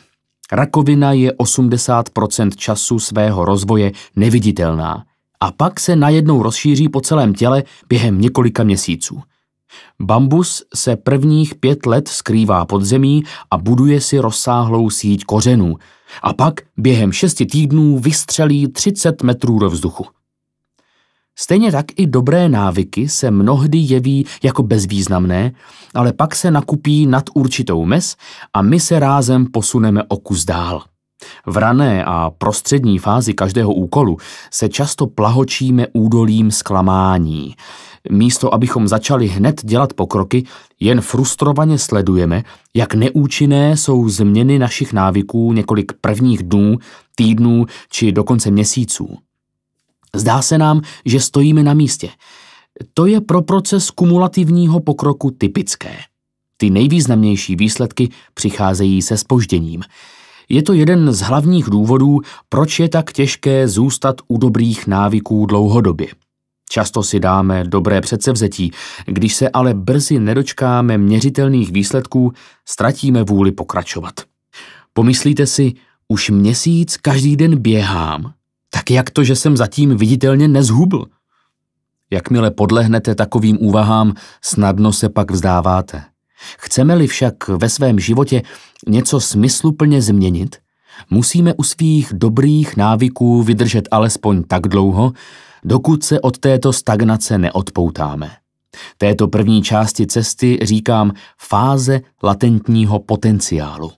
Rakovina je 80 času svého rozvoje neviditelná a pak se najednou rozšíří po celém těle během několika měsíců. Bambus se prvních pět let skrývá pod zemí a buduje si rozsáhlou síť kořenů a pak během šesti týdnů vystřelí 30 metrů do vzduchu. Stejně tak i dobré návyky se mnohdy jeví jako bezvýznamné, ale pak se nakupí nad určitou mes a my se rázem posuneme o kus dál. V rané a prostřední fázi každého úkolu se často plahočíme údolím zklamání. Místo, abychom začali hned dělat pokroky, jen frustrovaně sledujeme, jak neúčinné jsou změny našich návyků několik prvních dnů, týdnů či dokonce měsíců. Zdá se nám, že stojíme na místě. To je pro proces kumulativního pokroku typické. Ty nejvýznamnější výsledky přicházejí se spožděním – je to jeden z hlavních důvodů, proč je tak těžké zůstat u dobrých návyků dlouhodobě. Často si dáme dobré předsevzetí, když se ale brzy nedočkáme měřitelných výsledků, ztratíme vůli pokračovat. Pomyslíte si, už měsíc každý den běhám, tak jak to, že jsem zatím viditelně nezhubl? Jakmile podlehnete takovým úvahám, snadno se pak vzdáváte. Chceme-li však ve svém životě něco smysluplně změnit, musíme u svých dobrých návyků vydržet alespoň tak dlouho, dokud se od této stagnace neodpoutáme. Této první části cesty říkám fáze latentního potenciálu.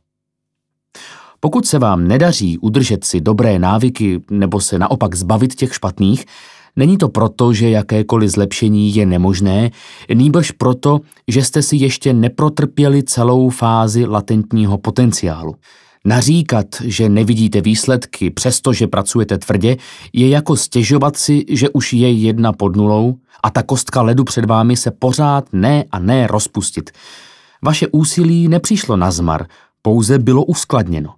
Pokud se vám nedaří udržet si dobré návyky nebo se naopak zbavit těch špatných, Není to proto, že jakékoliv zlepšení je nemožné, nýbrž proto, že jste si ještě neprotrpěli celou fázi latentního potenciálu. Naříkat, že nevidíte výsledky, přestože pracujete tvrdě, je jako stěžovat si, že už je jedna pod nulou a ta kostka ledu před vámi se pořád ne a ne rozpustit. Vaše úsilí nepřišlo na zmar, pouze bylo uskladněno.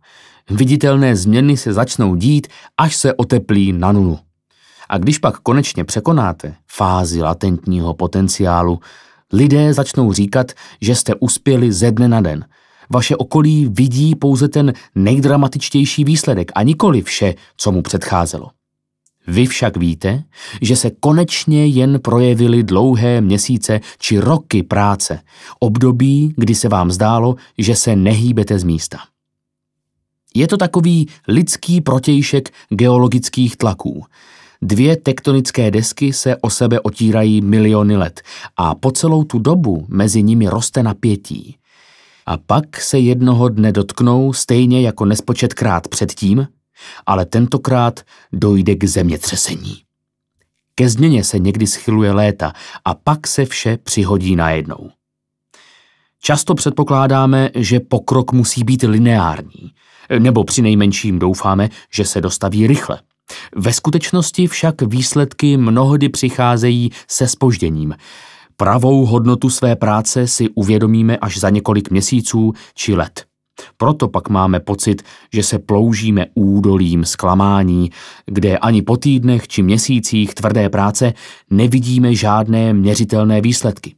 Viditelné změny se začnou dít, až se oteplí na nulu. A když pak konečně překonáte fázi latentního potenciálu, lidé začnou říkat, že jste uspěli ze dne na den. Vaše okolí vidí pouze ten nejdramatičtější výsledek a nikoli vše, co mu předcházelo. Vy však víte, že se konečně jen projevily dlouhé měsíce či roky práce, období, kdy se vám zdálo, že se nehýbete z místa. Je to takový lidský protějšek geologických tlaků. Dvě tektonické desky se o sebe otírají miliony let a po celou tu dobu mezi nimi roste napětí. A pak se jednoho dne dotknou stejně jako nespočetkrát předtím, ale tentokrát dojde k zemětřesení. Ke změně se někdy schyluje léta a pak se vše přihodí najednou. Často předpokládáme, že pokrok musí být lineární, nebo při nejmenším doufáme, že se dostaví rychle – ve skutečnosti však výsledky mnohdy přicházejí se spožděním. Pravou hodnotu své práce si uvědomíme až za několik měsíců či let. Proto pak máme pocit, že se ploužíme údolím zklamání, kde ani po týdnech či měsících tvrdé práce nevidíme žádné měřitelné výsledky.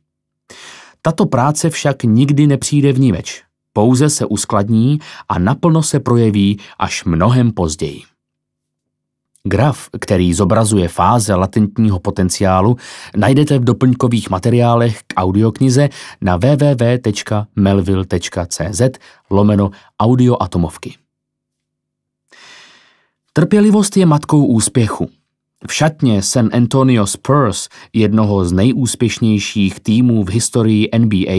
Tato práce však nikdy nepřijde več. pouze se uskladní a naplno se projeví až mnohem později. Graf, který zobrazuje fáze latentního potenciálu, najdete v doplňkových materiálech k audioknize na www.melville.cz lomeno audioatomovky. Trpělivost je matkou úspěchu. V šatně San Antonio Spurs, jednoho z nejúspěšnějších týmů v historii NBA,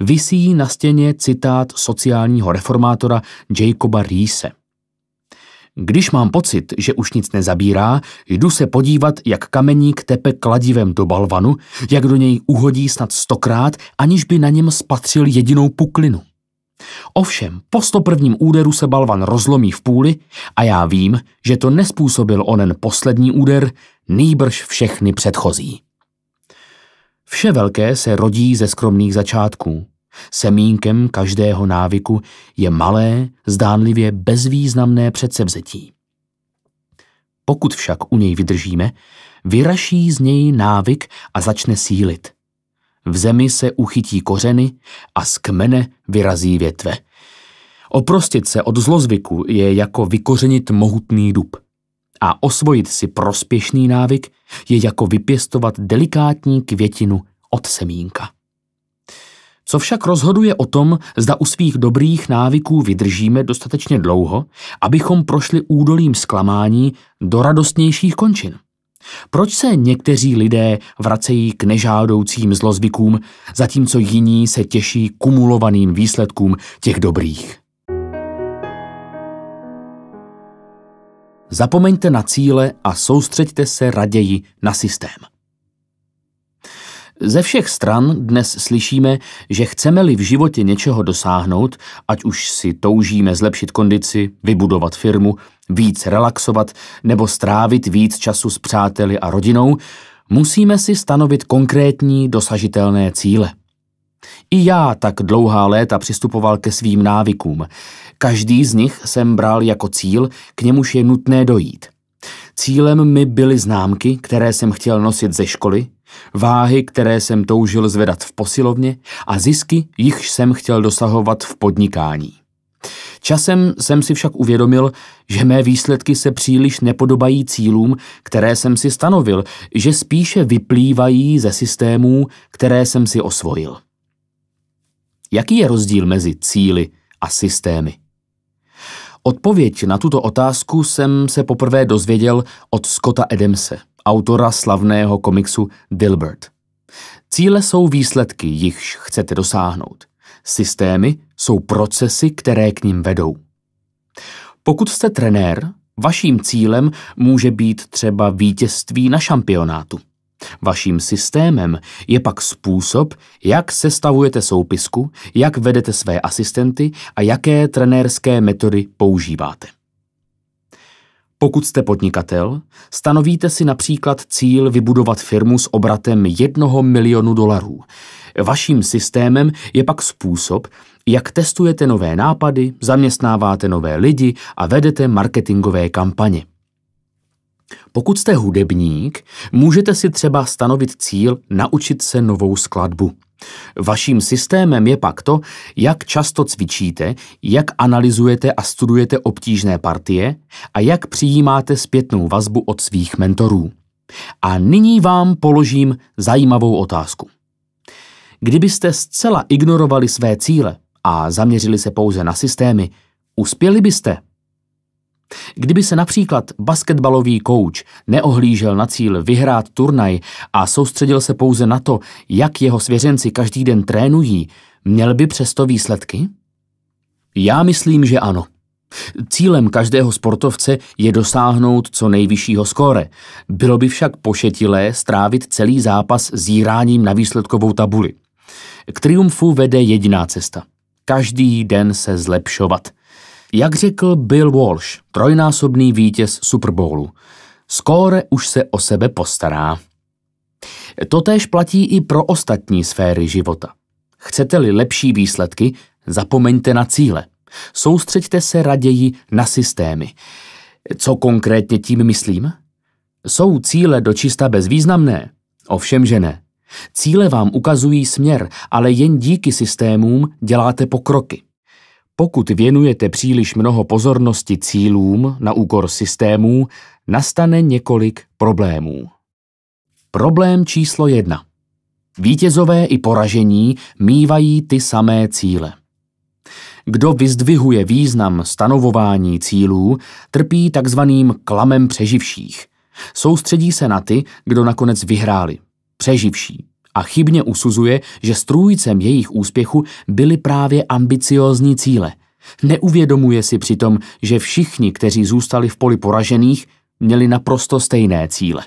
visí na stěně citát sociálního reformátora Jacoba Reese – když mám pocit, že už nic nezabírá, jdu se podívat, jak kameník tepe kladivem do balvanu, jak do něj uhodí snad stokrát, aniž by na něm spatřil jedinou puklinu. Ovšem, po prvním úderu se balvan rozlomí v půli a já vím, že to nespůsobil onen poslední úder, nýbrž všechny předchozí. Vše velké se rodí ze skromných začátků. Semínkem každého návyku je malé, zdánlivě bezvýznamné předsevzetí. Pokud však u něj vydržíme, vyraší z něj návyk a začne sílit. V zemi se uchytí kořeny a z kmene vyrazí větve. Oprostit se od zlozvyku je jako vykořenit mohutný dub. A osvojit si prospěšný návyk je jako vypěstovat delikátní květinu od semínka. Co však rozhoduje o tom, zda u svých dobrých návyků vydržíme dostatečně dlouho, abychom prošli údolím zklamání do radostnějších končin? Proč se někteří lidé vracejí k nežádoucím zlozvykům, zatímco jiní se těší kumulovaným výsledkům těch dobrých? Zapomeňte na cíle a soustřeďte se raději na systém. Ze všech stran dnes slyšíme, že chceme-li v životě něčeho dosáhnout, ať už si toužíme zlepšit kondici, vybudovat firmu, víc relaxovat nebo strávit víc času s přáteli a rodinou, musíme si stanovit konkrétní dosažitelné cíle. I já tak dlouhá léta přistupoval ke svým návykům. Každý z nich jsem bral jako cíl, k němuž je nutné dojít. Cílem mi byly známky, které jsem chtěl nosit ze školy, váhy, které jsem toužil zvedat v posilovně a zisky, jichž jsem chtěl dosahovat v podnikání. Časem jsem si však uvědomil, že mé výsledky se příliš nepodobají cílům, které jsem si stanovil, že spíše vyplývají ze systémů, které jsem si osvojil. Jaký je rozdíl mezi cíly a systémy? Odpověď na tuto otázku jsem se poprvé dozvěděl od Scotta Edemse – autora slavného komiksu Dilbert. Cíle jsou výsledky, jichž chcete dosáhnout. Systémy jsou procesy, které k ním vedou. Pokud jste trenér, vaším cílem může být třeba vítězství na šampionátu. Vaším systémem je pak způsob, jak sestavujete soupisku, jak vedete své asistenty a jaké trenérské metody používáte. Pokud jste podnikatel, stanovíte si například cíl vybudovat firmu s obratem jednoho milionu dolarů. Vaším systémem je pak způsob, jak testujete nové nápady, zaměstnáváte nové lidi a vedete marketingové kampaně. Pokud jste hudebník, můžete si třeba stanovit cíl naučit se novou skladbu. Vaším systémem je pak to, jak často cvičíte, jak analyzujete a studujete obtížné partie a jak přijímáte zpětnou vazbu od svých mentorů. A nyní vám položím zajímavou otázku. Kdybyste zcela ignorovali své cíle a zaměřili se pouze na systémy, uspěli byste? Kdyby se například basketbalový kouč neohlížel na cíl vyhrát turnaj a soustředil se pouze na to, jak jeho svěřenci každý den trénují, měl by přesto výsledky? Já myslím, že ano. Cílem každého sportovce je dosáhnout co nejvyššího skóre. Bylo by však pošetilé strávit celý zápas zíráním na výsledkovou tabuli. K triumfu vede jediná cesta. Každý den se zlepšovat – jak řekl Bill Walsh, trojnásobný vítěz Super Bowlu, skóre už se o sebe postará. Totéž platí i pro ostatní sféry života. Chcete-li lepší výsledky, zapomeňte na cíle. Soustřeďte se raději na systémy. Co konkrétně tím myslím? Jsou cíle dočista bezvýznamné? Ovšem, že ne. Cíle vám ukazují směr, ale jen díky systémům děláte pokroky. Pokud věnujete příliš mnoho pozornosti cílům na úkor systémů, nastane několik problémů. Problém číslo jedna. Vítězové i poražení mývají ty samé cíle. Kdo vyzdvihuje význam stanovování cílů, trpí takzvaným klamem přeživších. Soustředí se na ty, kdo nakonec vyhráli. Přeživší a chybně usuzuje, že strůjcem jejich úspěchu byly právě ambiciózní cíle. Neuvědomuje si přitom, že všichni, kteří zůstali v poli poražených, měli naprosto stejné cíle.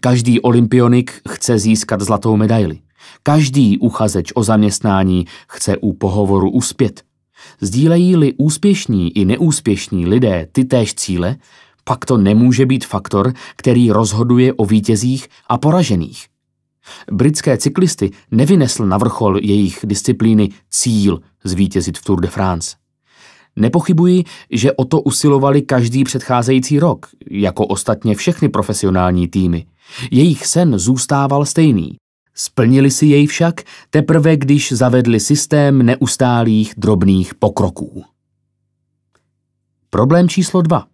Každý olympionik chce získat zlatou medaili. Každý uchazeč o zaměstnání chce u pohovoru uspět. Sdílejí-li úspěšní i neúspěšní lidé ty též cíle, pak to nemůže být faktor, který rozhoduje o vítězích a poražených. Britské cyklisty nevynesl na vrchol jejich disciplíny cíl zvítězit v Tour de France. Nepochybuji, že o to usilovali každý předcházející rok, jako ostatně všechny profesionální týmy. Jejich sen zůstával stejný. Splnili si jej však teprve, když zavedli systém neustálých drobných pokroků. Problém číslo dva: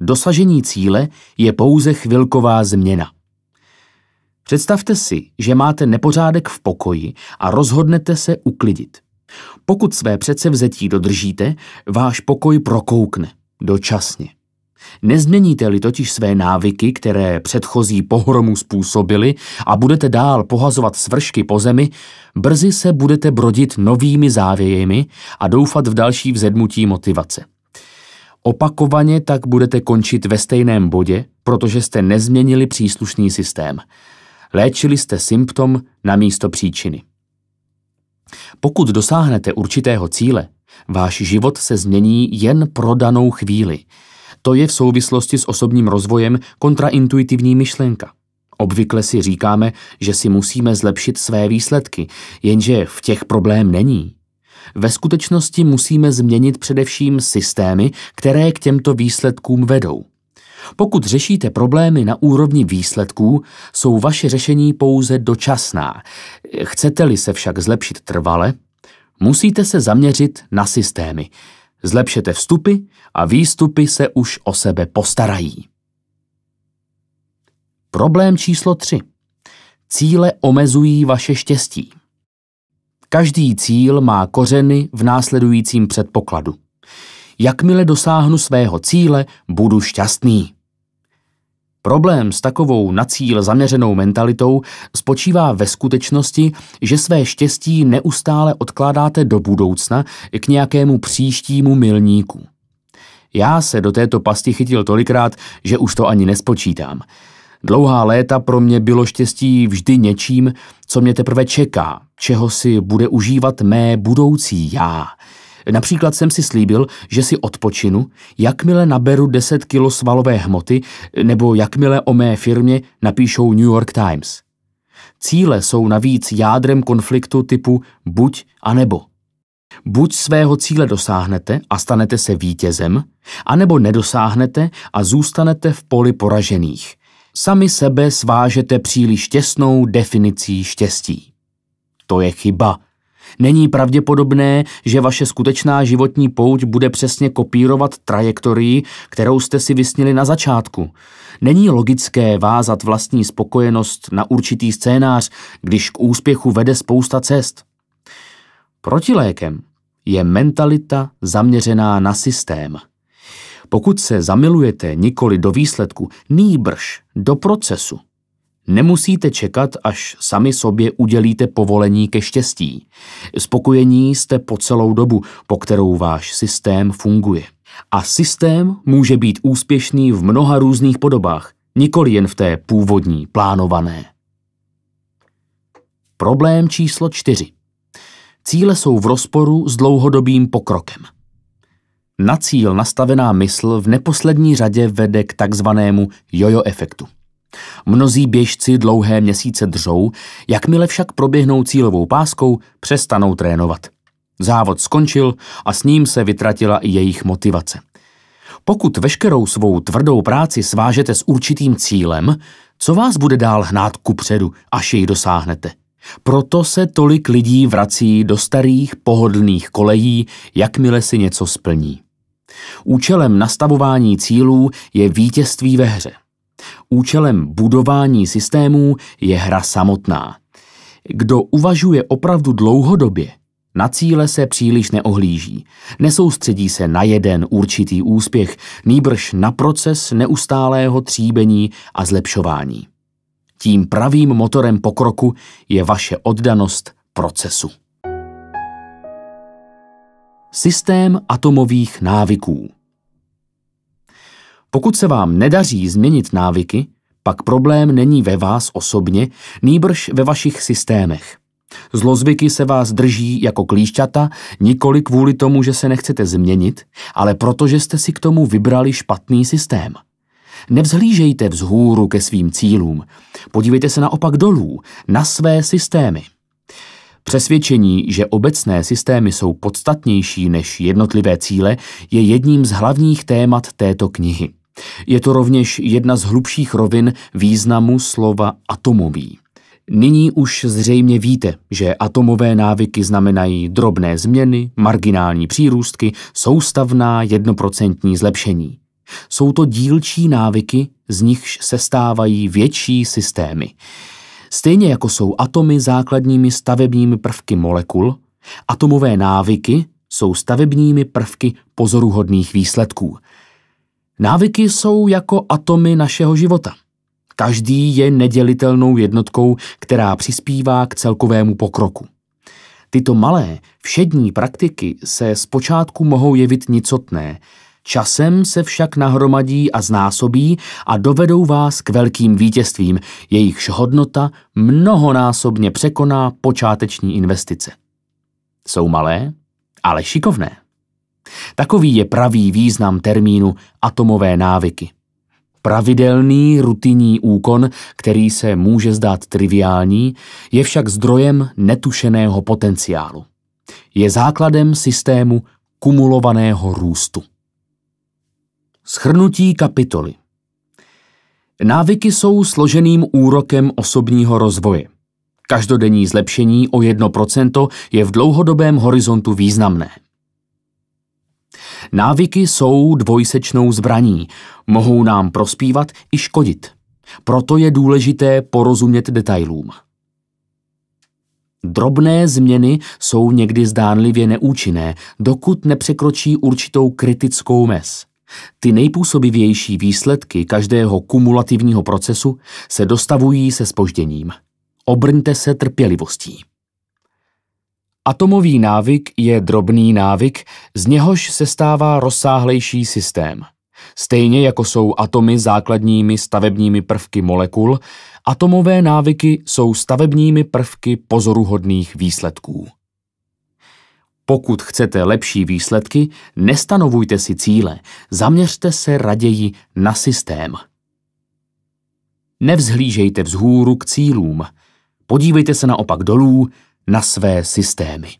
Dosažení cíle je pouze chvilková změna. Představte si, že máte nepořádek v pokoji a rozhodnete se uklidit. Pokud své předsevzetí dodržíte, váš pokoj prokoukne. Dočasně. Nezměníte-li totiž své návyky, které předchozí pohromu způsobily, a budete dál pohazovat svršky po zemi, brzy se budete brodit novými závějemi a doufat v další vzedmutí motivace. Opakovaně tak budete končit ve stejném bodě, protože jste nezměnili příslušný systém – Léčili jste symptom na místo příčiny. Pokud dosáhnete určitého cíle, váš život se změní jen pro danou chvíli. To je v souvislosti s osobním rozvojem kontraintuitivní myšlenka. Obvykle si říkáme, že si musíme zlepšit své výsledky, jenže v těch problém není. Ve skutečnosti musíme změnit především systémy, které k těmto výsledkům vedou. Pokud řešíte problémy na úrovni výsledků, jsou vaše řešení pouze dočasná. Chcete-li se však zlepšit trvale, musíte se zaměřit na systémy. Zlepšete vstupy a výstupy se už o sebe postarají. Problém číslo 3. Cíle omezují vaše štěstí. Každý cíl má kořeny v následujícím předpokladu. Jakmile dosáhnu svého cíle, budu šťastný. Problém s takovou na cíl zaměřenou mentalitou spočívá ve skutečnosti, že své štěstí neustále odkládáte do budoucna k nějakému příštímu milníku. Já se do této pasti chytil tolikrát, že už to ani nespočítám. Dlouhá léta pro mě bylo štěstí vždy něčím, co mě teprve čeká, čeho si bude užívat mé budoucí já. Například jsem si slíbil, že si odpočinu, jakmile naberu 10 kilo svalové hmoty nebo jakmile o mé firmě napíšou New York Times. Cíle jsou navíc jádrem konfliktu typu buď a nebo. Buď svého cíle dosáhnete a stanete se vítězem, anebo nedosáhnete a zůstanete v poli poražených. Sami sebe svážete příliš těsnou definicí štěstí. To je chyba, Není pravděpodobné, že vaše skutečná životní pouť bude přesně kopírovat trajektorii, kterou jste si vysnili na začátku. Není logické vázat vlastní spokojenost na určitý scénář, když k úspěchu vede spousta cest. Protilékem je mentalita zaměřená na systém. Pokud se zamilujete nikoli do výsledku, nýbrž do procesu, Nemusíte čekat, až sami sobě udělíte povolení ke štěstí. Spokojení jste po celou dobu, po kterou váš systém funguje. A systém může být úspěšný v mnoha různých podobách, nikoli jen v té původní, plánované. Problém číslo čtyři. Cíle jsou v rozporu s dlouhodobým pokrokem. Na cíl nastavená mysl v neposlední řadě vede k takzvanému jojo efektu. Mnozí běžci dlouhé měsíce držou, jakmile však proběhnou cílovou páskou, přestanou trénovat. Závod skončil a s ním se vytratila i jejich motivace. Pokud veškerou svou tvrdou práci svážete s určitým cílem, co vás bude dál hnát ku předu, až jej dosáhnete? Proto se tolik lidí vrací do starých pohodlných kolejí, jakmile si něco splní. Účelem nastavování cílů je vítězství ve hře. Účelem budování systémů je hra samotná. Kdo uvažuje opravdu dlouhodobě, na cíle se příliš neohlíží. Nesoustředí se na jeden určitý úspěch, nýbrž na proces neustálého tříbení a zlepšování. Tím pravým motorem pokroku je vaše oddanost procesu. Systém atomových návyků. Pokud se vám nedaří změnit návyky, pak problém není ve vás osobně, nýbrž ve vašich systémech. Zlozvyky se vás drží jako klíšťata, nikoli kvůli tomu, že se nechcete změnit, ale protože jste si k tomu vybrali špatný systém. Nevzhlížejte vzhůru ke svým cílům, podívejte se naopak dolů, na své systémy. Přesvědčení, že obecné systémy jsou podstatnější než jednotlivé cíle, je jedním z hlavních témat této knihy. Je to rovněž jedna z hlubších rovin významu slova atomový. Nyní už zřejmě víte, že atomové návyky znamenají drobné změny, marginální přírůstky, soustavná jednoprocentní zlepšení. Jsou to dílčí návyky, z nichž se stávají větší systémy. Stejně jako jsou atomy základními stavebními prvky molekul, atomové návyky jsou stavebními prvky pozoruhodných výsledků – Návyky jsou jako atomy našeho života. Každý je nedělitelnou jednotkou, která přispívá k celkovému pokroku. Tyto malé, všední praktiky se zpočátku mohou jevit nicotné, časem se však nahromadí a znásobí a dovedou vás k velkým vítězstvím, jejichž hodnota mnohonásobně překoná počáteční investice. Jsou malé, ale šikovné. Takový je pravý význam termínu atomové návyky. Pravidelný rutinní úkon, který se může zdát triviální, je však zdrojem netušeného potenciálu. Je základem systému kumulovaného růstu. Schrnutí kapitoly Návyky jsou složeným úrokem osobního rozvoje. Každodenní zlepšení o 1% je v dlouhodobém horizontu významné. Návyky jsou dvojsečnou zbraní, mohou nám prospívat i škodit. Proto je důležité porozumět detailům. Drobné změny jsou někdy zdánlivě neúčinné, dokud nepřekročí určitou kritickou mez. Ty nejpůsobivější výsledky každého kumulativního procesu se dostavují se spožděním. Obrňte se trpělivostí. Atomový návyk je drobný návyk, z něhož se stává rozsáhlejší systém. Stejně jako jsou atomy základními stavebními prvky molekul, atomové návyky jsou stavebními prvky pozoruhodných výsledků. Pokud chcete lepší výsledky, nestanovujte si cíle, zaměřte se raději na systém. Nevzhlížejte vzhůru k cílům. Podívejte se naopak dolů, na své systémy.